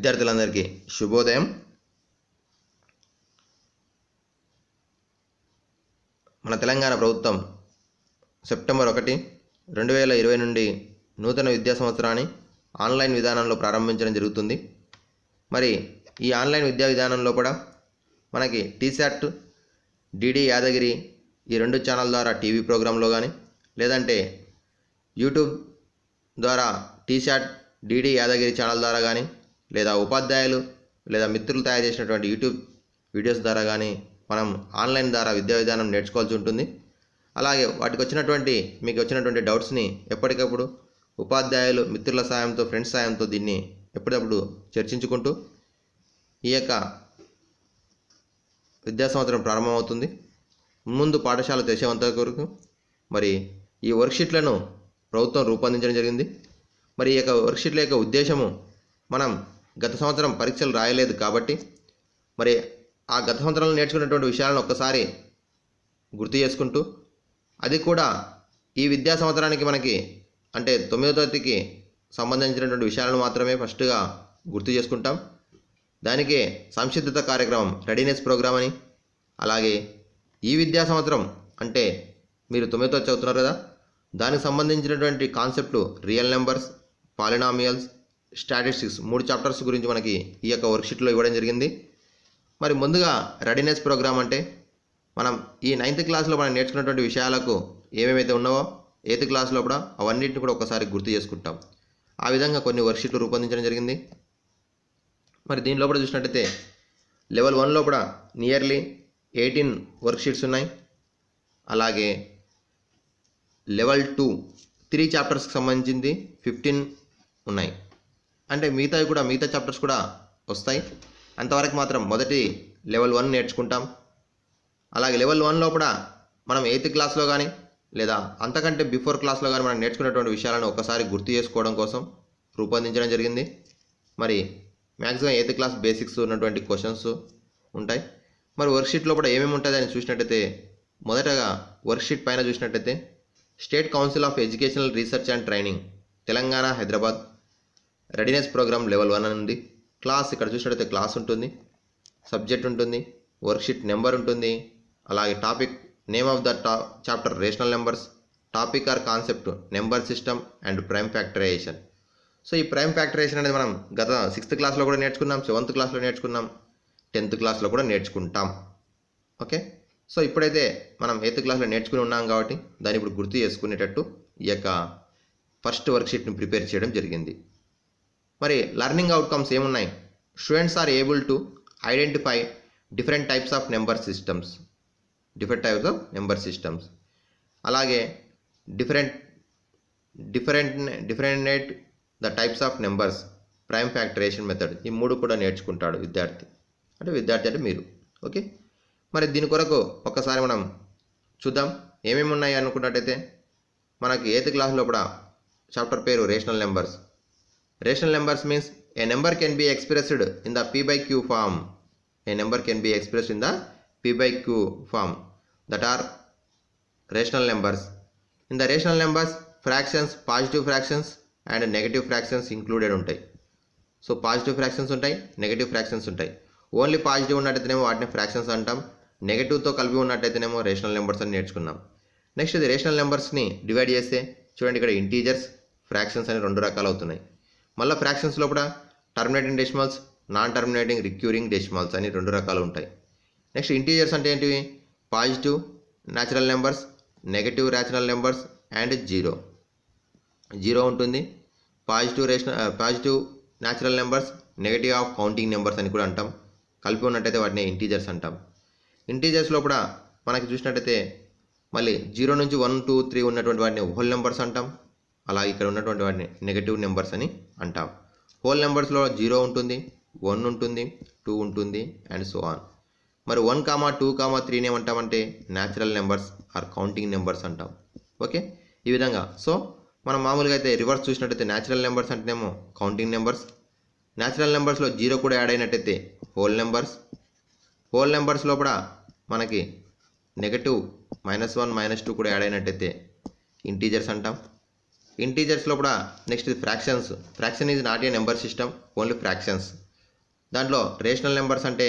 విద్యార్థులందరికీ శుభోదయం మన తెలంగాణ ప్రభుత్వం సెప్టెంబర్ ఒకటి రెండు వేల ఇరవై నుండి నూతన విద్యా సంవత్సరాన్ని ఆన్లైన్ విధానంలో ప్రారంభించడం జరుగుతుంది మరి ఈ ఆన్లైన్ విద్యా విధానంలో కూడా మనకి టీశాట్ డిడి యాదగిరి ఈ రెండు ఛానల్ ద్వారా టీవీ ప్రోగ్రాంలో కానీ లేదంటే యూట్యూబ్ ద్వారా టీషాట్ డిడి యాదగిరి ఛానల్ ద్వారా కానీ లేదా ఉపాధ్యాయులు లేదా మిత్రులు తయారు చేసినటువంటి యూట్యూబ్ వీడియోస్ ద్వారా కానీ మనం ఆన్లైన్ ద్వారా విద్యా విధానం నేర్చుకోవాల్సి ఉంటుంది అలాగే వాటికి వచ్చినటువంటి మీకు వచ్చినటువంటి డౌట్స్ని ఎప్పటికప్పుడు ఉపాధ్యాయులు మిత్రుల సాయంతో ఫ్రెండ్స్ సాయంతో దీన్ని ఎప్పటికప్పుడు చర్చించుకుంటూ ఈ యొక్క విద్యా సంవత్సరం ప్రారంభమవుతుంది ముందు పాఠశాల తెరిచేంత వరకు మరి ఈ వర్క్షీట్లను ప్రభుత్వం రూపొందించడం జరిగింది మరి ఈ యొక్క వర్క్షీట్ల యొక్క ఉద్దేశము మనం గత సంవత్సరం పరీక్షలు రాయలేదు కాబట్టి మరి ఆ గత సంవత్సరంలో నేర్చుకున్నటువంటి విషయాలను ఒక్కసారి గుర్తు చేసుకుంటూ అది కూడా ఈ విద్యా సంవత్సరానికి మనకి అంటే తొమ్మిదో తరగతికి సంబంధించినటువంటి విషయాలను మాత్రమే ఫస్ట్గా గుర్తు చేసుకుంటాం దానికి సంసిద్ధత కార్యక్రమం రెడీనెస్ ప్రోగ్రామ్ అని అలాగే ఈ విద్యా సంవత్సరం అంటే మీరు తొమ్మిదో చదువుతున్నారు కదా దానికి సంబంధించినటువంటి concept real numbers polynomials statistics మూడు చాప్టర్స్ గురించి మనకి ఈ యొక్క వర్క్షీట్లో ఇవ్వడం జరిగింది మరి ముందుగా రెడీనెస్ ప్రోగ్రామ్ అంటే మనం ఈ నైన్త్ క్లాస్లో మనం నేర్చుకున్నటువంటి విషయాలకు ఏమేమైతే ఉన్నావో ఎయిత్ క్లాస్లో కూడా అవన్నింటిని కూడా ఒకసారి గుర్తు చేసుకుంటాం ఆ విధంగా కొన్ని వర్క్షీట్లు రూపొందించడం జరిగింది మరి దీనిలో కూడా చూసినట్టయితే లెవెల్ వన్లో కూడా నియర్లీ ఎయిటీన్ వర్క్షీట్స్ ఉన్నాయి అలాగే లెవెల్ టూ త్రీ చాప్టర్స్కి సంబంధించింది ఫిఫ్టీన్ ఉన్నాయి అంటే మిగతావి కూడా మిగతా చాప్టర్స్ కూడా వస్తాయి అంతవరకు మాత్రం మొదటి లెవెల్ వన్ నేర్చుకుంటాం అలాగే లెవెల్ వన్లో కూడా మనం ఎయిత్ క్లాస్లో కానీ లేదా అంతకంటే బిఫోర్ క్లాస్లో కానీ మనం నేర్చుకున్నటువంటి విషయాలను ఒకసారి గుర్తు చేసుకోవడం కోసం రూపొందించడం జరిగింది మరి మ్యాక్సిమం ఎయిత్ క్లాస్ బేసిక్స్ ఉన్నటువంటి క్వశ్చన్స్ ఉంటాయి మరి వర్క్షీట్లో కూడా ఏమేమి ఉంటుంది అని చూసినట్టయితే మొదటగా వర్క్షీట్ పైన చూసినట్టయితే state council of educational research and training Telangana Hyderabad readiness programme level one అని ఉంది క్లాస్ ఇక్కడ చూసినట్టయితే క్లాస్ ఉంటుంది సబ్జెక్ట్ ఉంటుంది వర్క్షీట్ నెంబర్ ఉంటుంది అలాగే టాపిక్ నేమ్ ఆఫ్ ద టా chapter rational numbers topic or concept number system and prime factorisation so ఈ ప్రైమ్ ఫ్యాక్టరైజేషన్ అనేది మనం గత సిక్స్త్ క్లాస్లో కూడా నేర్చుకున్నాం సెవెంత్ క్లాస్లో నేర్చుకున్నాం టెన్త్ క్లాస్లో కూడా నేర్చుకుంటాం ఓకే సో ఇప్పుడైతే మనం ఎయిత్ క్లాస్లో నేర్చుకుని ఉన్నాం కాబట్టి దాన్ని ఇప్పుడు గుర్తు చేసుకునేటట్టు ఈ యొక్క ఫస్ట్ వర్క్షీట్ని ప్రిపేర్ చేయడం జరిగింది మరి లర్నింగ్ అవుట్కమ్స్ ఏమున్నాయి students are able to identify different types of number systems different types of number systems అలాగే different different different the types of numbers prime factorisation method ఈ మూడు కూడా నేర్చుకుంటాడు విద్యార్థి అంటే విద్యార్థి అంటే మీరు ఓకే మరి దీని కొరకు ఒక్కసారి మనం చూద్దాం ఏమేమి ఉన్నాయి అనుకున్నట్టయితే మనకి ఎయిత్ క్లాస్లో కూడా చాప్టర్ పేరు rational numbers Rational numbers means a number can be expressed in the P by Q form. A number can be expressed in the P by Q form that are rational numbers. In the rational numbers, fractions, positive fractions and negative fractions included ఉంటాయి so positive fractions ఉంటాయి negative fractions ఉంటాయి only positive ఉన్నట్టయితేనేమో వాటిని fractions అంటాం నెగిటివ్తో కలిపి ఉన్నట్టయితేనేమో rational numbers అని నేర్చుకున్నాం next ఇది రేషనల్ నెంబర్స్ని డివైడ్ చేస్తే చూడండి ఇక్కడ ఇంటీజర్స్ ఫ్రాక్షన్స్ అని రెండు రకాలు అవుతున్నాయి మళ్ళీ ఫ్రాక్షన్స్ లోపల terminating decimals non terminating recurring decimals అని రెండు రకాలు ఉంటాయి నెక్స్ట్ ఇంటీజర్స్ అంటే ఏంటివి positive natural numbers negative rational numbers and zero zero ఉంటుంది positive rational positive natural numbers negative of counting numbers అని కూడా అంటాం కలిపి ఉన్నట్టయితే వాటిని ఇంటీజర్స్ అంటాం ఇంటీజర్స్లో కూడా మనకి చూసినట్టయితే మళ్ళీ జీరో నుంచి వన్ టూ త్రీ ఉన్నటువంటి వాటిని హోల్ నెంబర్స్ అంటాం అలా ఇక్కడ ఉన్నటువంటి వాటిని నెగటివ్ నెంబర్స్ అని అంటాం హోల్ నెంబర్స్లో జీరో ఉంటుంది వన్ ఉంటుంది టూ ఉంటుంది అండ్ సో ఆన్ మరి వన్ కామా టూ కామా త్రీని ఏమంటామంటే natural numbers or counting numbers అంటాం ఓకే ఈ విధంగా సో మనం మామూలుగా అయితే రివర్స్ చూసినట్టయితే న్యాచురల్ నెంబర్స్ అంటేనేమో కౌంటింగ్ నెంబర్స్ న్యాచురల్ నెంబర్స్లో జీరో కూడా యాడ్ అయినట్టయితే హోల్ నెంబర్స్ హోల్ నెంబర్స్ లోపల మనకి negative minus one minus two కూడా యాడ్ అయినట్టయితే ఇంటీజర్స్ అంటాం ఇంటీజర్స్లో కూడా నెక్స్ట్ ఇది fractions fraction is not a number system only fractions దాంట్లో రేషనల్ నెంబర్స్ అంటే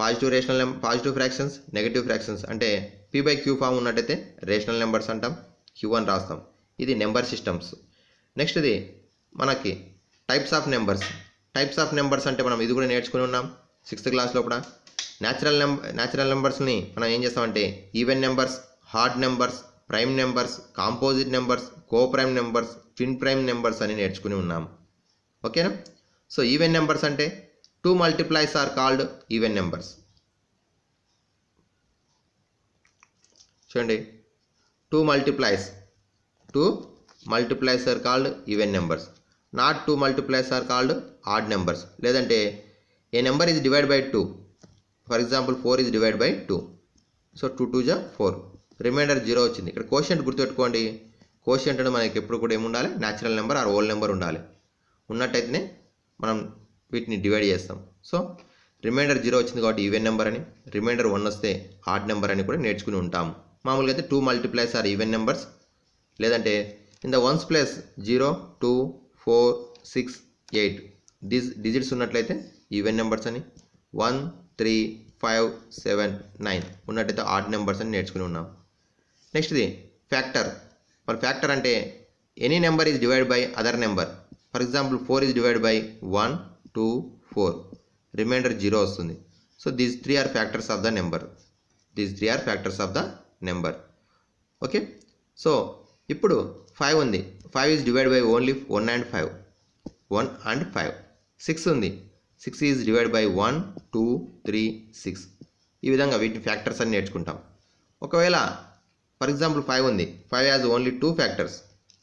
పాజిటివ్ రేషనల్ నెం పాజిటివ్ ఫ్రాక్షన్స్ నెగిటివ్ ఫ్రాక్షన్స్ అంటే పీ బై క్యూ ఫామ్ ఉన్నట్టయితే రేషనల్ నెంబర్స్ అంటాం క్యూ అని రాస్తాం ఇది నెంబర్ సిస్టమ్స్ నెక్స్ట్ ఇది మనకి types of numbers types of numbers అంటే మనం ఇది కూడా నేర్చుకుని ఉన్నాం సిక్స్త్ క్లాస్లో కూడా న్యాచురల్ నెంబర్ న్యాచురల్ నెంబర్స్ని మనం ఏం చేస్తామంటే even numbers odd numbers prime numbers composite numbers coprime numbers twin prime numbers అని నేర్చుకుని ఉన్నాము ఓకేనా సో ఈవెన్ నెంబర్స్ అంటే two multiples are called even numbers చూడండి two multiples two multiples are called even numbers not two multiples are called odd numbers లేదంటే a number is divide by two for example four is divide by two so two two జా four remainder zero వచ్చింది ఇక్కడ question గుర్తుపెట్టుకోండి question అంటే మనకి ఎప్పుడు కూడా ఏముండాలి natural number or whole number ఉండాలి ఉన్నట్టయితేనే మనం వీటిని డివైడ్ చేస్తాం సో రిమైండర్ జీరో వచ్చింది కాబట్టి ఈవెన్ నెంబర్ అని రిమైండర్ వన్ వస్తే ఆడ్ నెంబర్ అని కూడా నేర్చుకుని ఉంటాము మామూలుగా అయితే two multiples are even numbers లేదంటే in the ones plus zero two four six eight డిజ్ డిజిట్స్ ఉన్నట్లయితే ఈవెన్ నెంబర్స్ అని one three five seven nine ఉన్నట్టయితే ఆర్డ్ నెంబర్స్ అని నేర్చుకుని ఉన్నాం నెక్స్ట్ ఇది ఫ్యాక్టర్ మరి ఫ్యాక్టర్ అంటే any number is divide by other number for example four is divide by one two four remainder zero వస్తుంది so these three are factors of the number these three are factors of the number okay so ఇప్పుడు five ఉంది five is divide by only one and five one and five six ఉంది six is divide by one two three six ఈ విధంగా వీటి factors అన్ని నేర్చుకుంటాం ఒకవేళ For example, 5 only. 5 has only 2 factors.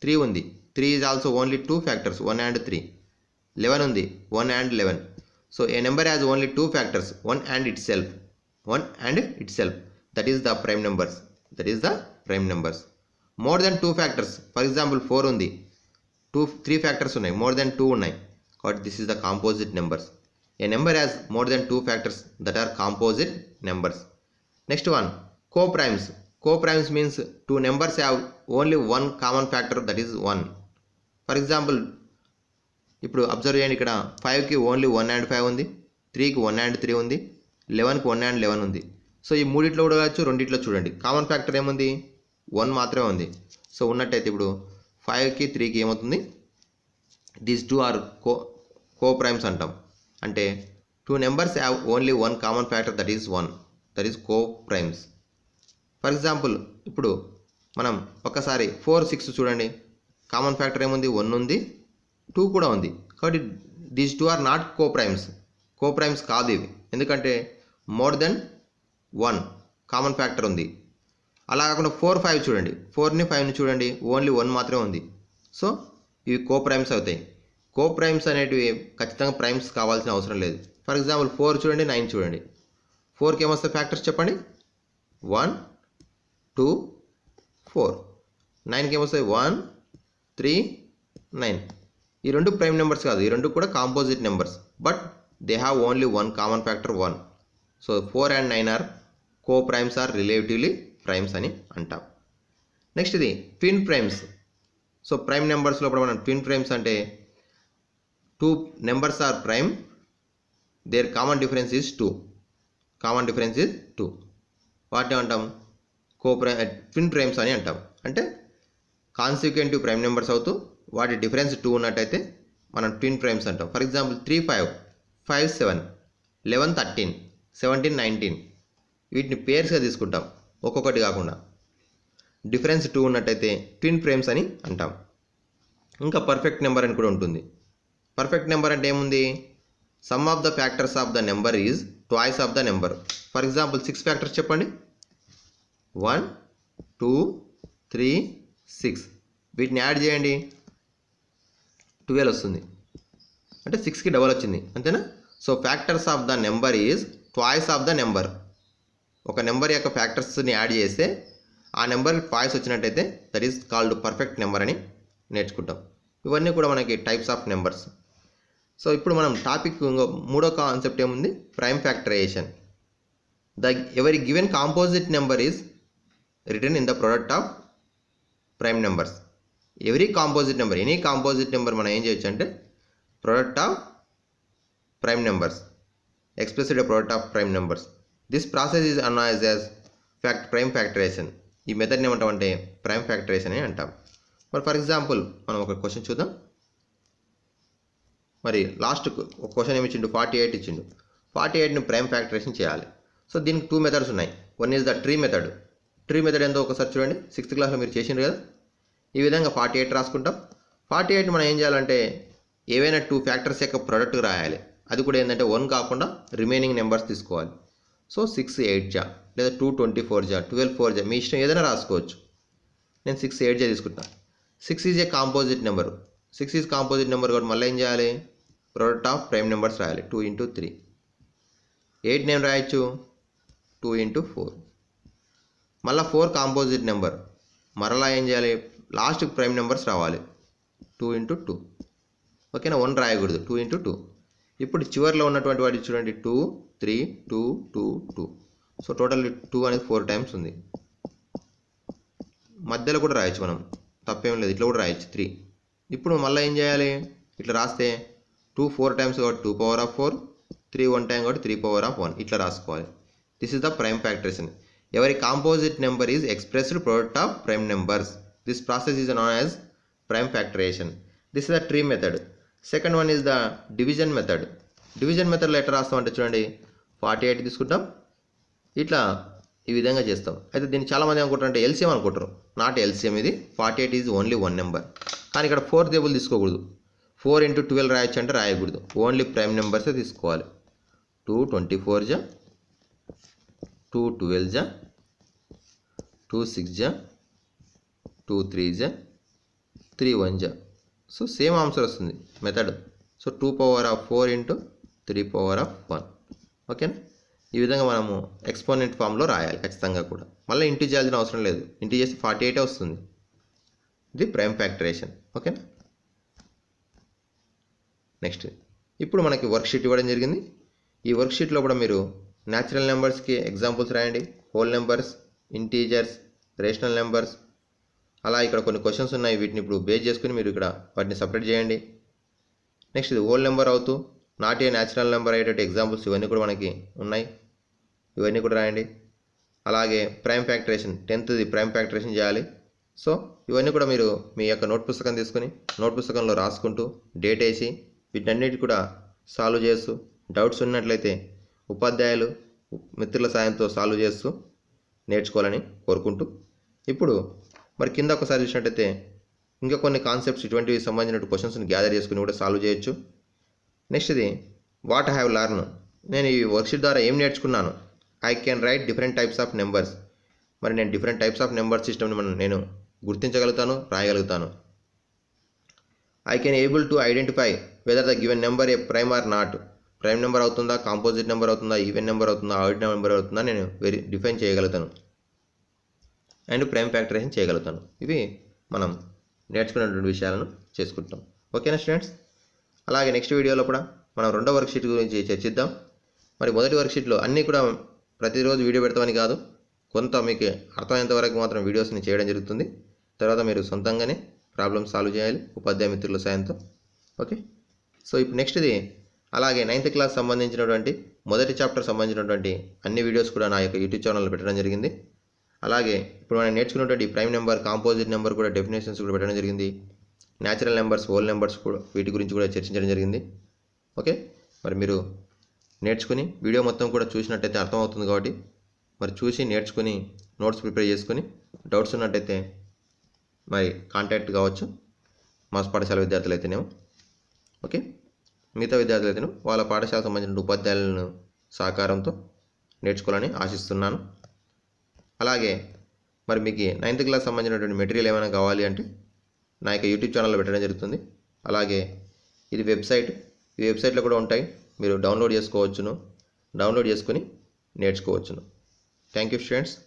3 only. 3 is also only 2 factors. 1 and 3. 11 only. 1 and 11. So, a number has only 2 factors. 1 and itself. 1 and itself. That is the prime numbers. That is the prime numbers. More than 2 factors. For example, 4 only. 2, 3 factors only. More than 2 only. But this is the composite numbers. A number has more than 2 factors that are composite numbers. Next one. Co-primes. Coprimes means two numbers have only one common factor that that one for example ఇప్పుడు observe చేయండి ఇక్కడ ఫైవ్కి only one and five ఉంది త్రీకి one and three ఉంది లెవెన్కి one and eleven ఉంది so ఈ మూడిట్లో కూడా కావచ్చు రెండిట్లో చూడండి కామన్ ఫ్యాక్టర్ ఏముంది వన్ మాత్రమే ఉంది సో ఉన్నట్టయితే ఇప్పుడు ఫైవ్కి త్రీకి ఏమవుతుంది this two are co coprimes అంటాం అంటే two numbers have only one common factor that is one that is coprimes for example ఇప్పుడు మనం ఒకసారి ఫోర్ సిక్స్ చూడండి కామన్ ఫ్యాక్టర్ ఏముంది వన్ ఉంది టూ కూడా ఉంది కాబట్టి these two are not coprimes coprimes కాదు ఇవి ఎందుకంటే more than one common factor ఉంది అలా కాకుండా ఫోర్ ఫైవ్ చూడండి ఫోర్ని ఫైవ్ని చూడండి ఓన్లీ వన్ మాత్రమే ఉంది సో ఇవి కో ప్రైమ్స్ అవుతాయి కో ప్రైమ్స్ అనేటివి ఖచ్చితంగా ప్రైమ్స్ కావాల్సిన అవసరం లేదు ఫర్ ఎగ్జాంపుల్ ఫోర్ చూడండి నైన్ చూడండి ఫోర్కి ఏమొస్తాయి ఫ్యాక్టర్స్ చెప్పండి వన్ టూ ఫోర్ నైన్కి ఏమొస్తాయి వన్ త్రీ నైన్ ఈ రెండు ప్రైమ్ నెంబర్స్ కాదు ఈ రెండు కూడా composite numbers but they have only one common factor one so four and nine are coprimes or relatively primes అని అంటాం నెక్స్ట్ ఇది ట్విన్ ప్రైమ్స్ సో ప్రైమ్ నెంబర్స్లో కూడా మనం పిన్ ప్రైమ్స్ అంటే two numbers are prime their common difference is two common difference is two వాటి అంటాం కోప్రై twin primes అని అంటాం అంటే కాన్సిక్వెంటివ్ ప్రైమ్ నెంబర్స్ అవుతూ వాటి డిఫరెన్స్ టూ ఉన్నట్టయితే మనం ట్విన్ ప్రైమ్స్ అంటాం for example three five five seven eleven thirteen seventeen nineteen వీటిని పేర్స్గా తీసుకుంటాం ఒక్కొక్కటి కాకుండా డిఫరెన్స్ టూ ఉన్నట్టయితే ట్విన్ ఫ్రేమ్స్ అని అంటాం ఇంకా పర్ఫెక్ట్ నెంబర్ అని కూడా ఉంటుంది పర్ఫెక్ట్ నెంబర్ అంటే ఏముంది sum of the factors of the number is twice of the number for example six factors చెప్పండి వన్ టూ త్రీ సిక్స్ వీటిని యాడ్ చేయండి ట్వెల్వ్ వస్తుంది అంటే సిక్స్కి డబల్ వచ్చింది అంతేనా so factors of the number is twice of the number ఒక number యొక్క ఫ్యాక్టర్స్ని యాడ్ చేస్తే ఆ నెంబర్ ట్వాయిస్ వచ్చినట్టయితే that is called perfect number అని నేర్చుకుంటాం ఇవన్నీ కూడా మనకి టైప్స్ ఆఫ్ నెంబర్స్ సో ఇప్పుడు మనం టాపిక్ మూడో కాన్సెప్ట్ ఏముంది prime factorisation the every given composite number is written in the product of prime numbers every composite number any composite number మనం ఏం చేయొచ్చు అంటే product of prime numbers expressed a product of prime numbers this process is known as fact prime factorization ఈ మెథడ్ని ఏమంటాం అంటే prime factorisation అని అంటాం మరి ఫర్ ఎగ్జాంపుల్ మనం ఒక క్వశ్చన్ చూద్దాం మరి లాస్ట్ ఒక క్వశ్చన్ ఏమి ఇచ్చిండు ఫార్టీ ఎయిట్ ఇచ్చిండు ఫార్టీ ఎయిట్ని ప్రైమ్ ఫ్యాక్టరైజేషన్ చేయాలి సో దీనికి టూ మెథడ్స్ ఉన్నాయి one is the tree method tree method ఎంతో ఒకసారి చూడండి సిక్స్త్ క్లాస్లో మీరు చేసిండ్రు కదా ఈ విధంగా ఫార్టీ ఎయిట్ రాసుకుంటాం ఫార్టీ ఎయిట్ మనం ఏం చేయాలంటే ఏవైనా టూ ఫ్యాక్టర్స్ యొక్క ప్రోడక్ట్ రాయాలి అది కూడా ఏంటంటే వన్ కాకుండా రిమైనింగ్ నెంబర్స్ తీసుకోవాలి సో సిక్స్ ఎయిట్ జా లేదా టూ ట్వంటీ ఫోర్ జా ట్వెల్వ్ ఫోర్ జా మీ ఇష్టం ఏదైనా రాసుకోవచ్చు నేను సిక్స్ ఎయిట్ జా తీసుకుంటాను six is a composite number six is composite number కూడా మళ్ళీ ఏం చేయాలి ప్రోడక్ట్ ఆఫ్ ప్రైమ్ నెంబర్స్ రాయాలి టూ ఇంటూ త్రీ ఎయిట్ నేను రాయొచ్చు టూ ఇంటూ ఫోర్ మళ్ళీ ఫోర్ కాంపోజిట్ నెంబర్ మరలా ఏం చేయాలి లాస్ట్ ప్రైమ్ నెంబర్స్ రావాలి టూ ఇంటూ టూ ఓకేనా వన్ రాయకూడదు టూ ఇంటూ టూ ఇప్పుడు చివరిలో ఉన్నటువంటి వాటి చూడండి two three two two two so total two అనేది ఫోర్ టైమ్స్ ఉంది మధ్యలో కూడా రాయొచ్చు మనం తప్పేం లేదు ఇట్లా కూడా రాయొచ్చు త్రీ ఇప్పుడు మళ్ళీ ఏం చేయాలి ఇట్లా రాస్తే టూ ఫోర్ టైమ్స్ కాబట్టి two power of four three one time కాబట్టి త్రీ పవర్ ఆఫ్ వన్ ఇట్లా రాసుకోవాలి దిస్ ఇస్ ద ప్రైమ్ అని every composite number is expressed product of prime numbers this process is known as prime factorisation this is the tree method second one is the division method division method ఎట్లా రాస్తామంటే చూడండి forty eight తీసుకుంటాం ఇట్లా ఈ విధంగా చేస్తాం అయితే దీన్ని చాలామంది అనుకుంటారంటే ఎల్సిఎం అనుకుంటారు నాట్ ఎల్సిఎం ఇది forty eight is only one number కానీ ఇక్కడ ఫోర్ టేబుల్ తీసుకోకూడదు ఫోర్ ఇంటూ ట్వెల్వ్ రాయొచ్చు అంటే రాయకూడదు ఓన్లీ ప్రైమ్ నెంబర్సే తీసుకోవాలి టూ ట్వంటీ ఫోర్ జా టూ ట్వెల్వ్ జా టూ సిక్స్ జా టూ త్రీ జా త్రీ వన్ జా సో సేమ్ ఆన్సర్ వస్తుంది method so two power of four into three power of one ఓకేనా ఈ విధంగా మనము ఎక్స్పోనెంట్ ఫామ్లో రాయాలి ఖచ్చితంగా కూడా మళ్ళీ ఇంటి చేయాల్సిన అవసరం లేదు ఇంటి చేస్తే ఫార్టీ ఎయిటే వస్తుంది ఇది ప్రైమ్ ఫ్యాక్టరేషన్ ఓకేనా నెక్స్ట్ ఇప్పుడు మనకి వర్క్షీట్ ఇవ్వడం జరిగింది ఈ వర్క్షీట్లో కూడా మీరు న్యాచురల్ నెంబర్స్కి ఎగ్జాంపుల్స్ రాయండి whole numbers integers rational numbers అలా ఇక్కడ కొన్ని క్వశ్చన్స్ ఉన్నాయి వీటిని ఇప్పుడు బేస్ చేసుకుని మీరు ఇక్కడ వాటిని సపరేట్ చేయండి నెక్స్ట్ ఇది హోల్ నెంబర్ అవుతూ నాట్ ఏ న్యాచురల్ నెంబర్ అయ్యేటట్టు ఎగ్జాంపుల్స్ ఇవన్నీ కూడా మనకి ఉన్నాయి ఇవన్నీ కూడా రాయండి అలాగే ప్రైమ్ ఫ్యాక్టరేషన్ టెన్త్ది ప్రైమ్ ఫ్యాక్టరేషన్ చేయాలి సో ఇవన్నీ కూడా మీరు మీ యొక్క నోట్ పుస్తకం తీసుకుని నోట్ పుస్తకంలో రాసుకుంటూ డేట్ వేసి వీటన్నిటి కూడా సాల్వ్ చేస్తూ డౌట్స్ ఉన్నట్లయితే ఉపాధ్యాయులు మిత్రుల సాయంతో సాల్వ్ చేస్తూ నేర్చుకోవాలని కోరుకుంటూ ఇప్పుడు మరి కింద ఒకసారి చూసినట్టయితే ఇంకా కొన్ని కాన్సెప్ట్స్ ఇటువంటివి సంబంధించిన క్వశ్చన్స్ని గ్యాదర్ చేసుకుని కూడా సాల్వ్ చేయొచ్చు నెక్స్ట్ ఇది వాట్ హ్యావ్ లర్న్ నేను ఈ వర్క్షీట్ ద్వారా ఏం నేర్చుకున్నాను I can write different types of numbers మరి నేను డిఫరెంట్ టైప్స్ ఆఫ్ నెంబర్ సిస్టమ్ని మనం నేను గుర్తించగలుగుతాను రాయగలుగుతాను I can able to identify whether the given number a prime or not prime number అవుతుందా కాంపోజిట్ నెంబర్ అవుతుందా ఈవెన్ నెంబర్ అవుతుందా ఆడి నెంబర్ అవుతుందా నేను వెరీ డిఫైన్ చేయగలుగుతాను అండ్ ప్రైమ్ ఫ్యాక్టరైజేషన్ చేయగలుగుతాను ఇవి మనం నేర్చుకున్నటువంటి విషయాలను చేసుకుంటాం ఓకేనా స్టూడెంట్స్ అలాగే నెక్స్ట్ వీడియోలో కూడా మనం రెండో వర్క్షీట్ గురించి చర్చిద్దాం మరి మొదటి వర్క్షీట్లో అన్నీ కూడా ప్రతిరోజు వీడియో పెడతామని కాదు కొంత మీకు అర్థమైనంత వరకు మాత్రం వీడియోస్ని చేయడం జరుగుతుంది తర్వాత మీరు సొంతంగానే ప్రాబ్లమ్ సాల్వ్ చేయాలి ఉపాధ్యాయ మిత్రుల సాయంతో ఓకే సో ఇప్పుడు నెక్స్ట్ది అలాగే నైన్త్ క్లాస్ సంబంధించినటువంటి మొదటి చాప్టర్ సంబంధించినటువంటి అన్ని వీడియోస్ కూడా నా యొక్క యూట్యూబ్ ఛానల్లో పెట్టడం జరిగింది అలాగే ఇప్పుడు మనం నేర్చుకున్నటువంటి ప్రైమ్ నెంబర్ కాంపోజిట్ నెంబర్ కూడా డెఫినేషన్స్ కూడా పెట్టడం జరిగింది న్యాచురల్ నెంబర్స్ హోల్ నెంబర్స్ కూడా వీటి గురించి కూడా చర్చించడం జరిగింది ఓకే మరి మీరు నేర్చుకుని వీడియో మొత్తం కూడా చూసినట్టయితే అర్థమవుతుంది కాబట్టి మరి చూసి నేర్చుకుని నోట్స్ ప్రిపేర్ చేసుకుని డౌట్స్ ఉన్నట్టయితే మరి కాంటాక్ట్ కావచ్చు మాస్ పాఠశాల విద్యార్థులు అయితేనేమో ఓకే మిగతా విద్యార్థులైతే వాళ్ళ పాఠశాలకు సంబంధించిన ఉపాధ్యాయులను సహకారంతో నేర్చుకోవాలని ఆశిస్తున్నాను అలాగే మరి మీకు నైన్త్ క్లాస్ సంబంధించినటువంటి మెటీరియల్ ఏమైనా కావాలి అంటే నా యొక్క యూట్యూబ్ ఛానల్లో పెట్టడం జరుగుతుంది అలాగే ఇది వెబ్సైట్ ఈ వెబ్సైట్లో కూడా ఉంటాయి మీరు డౌన్లోడ్ చేసుకోవచ్చును డౌన్లోడ్ చేసుకుని నేర్చుకోవచ్చును థ్యాంక్ యూ స్టూడెంట్స్